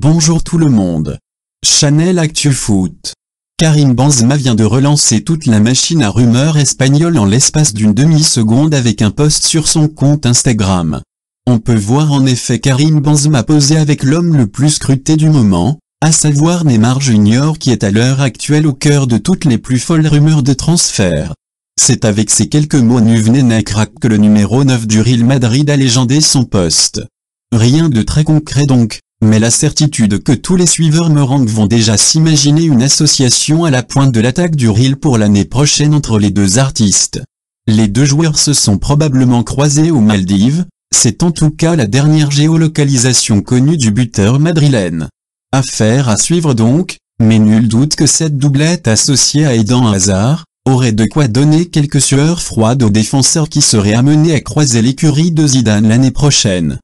Bonjour tout le monde. Chanel Actu Foot. Karim Benzema vient de relancer toute la machine à rumeurs espagnole en l'espace d'une demi-seconde avec un post sur son compte Instagram. On peut voir en effet Karim Benzema poser avec l'homme le plus scruté du moment, à savoir Neymar Junior qui est à l'heure actuelle au cœur de toutes les plus folles rumeurs de transfert. C'est avec ces quelques mots Nuvnenek que le numéro 9 du Real Madrid a légendé son poste. Rien de très concret donc, mais la certitude que tous les suiveurs rendent vont déjà s'imaginer une association à la pointe de l'attaque du Real pour l'année prochaine entre les deux artistes. Les deux joueurs se sont probablement croisés aux Maldives, c'est en tout cas la dernière géolocalisation connue du buteur madrilène. Affaire à suivre donc, mais nul doute que cette doublette associée à Aidan Hazard, aurait de quoi donner quelques sueurs froides aux défenseurs qui seraient amenés à croiser l'écurie de Zidane l'année prochaine.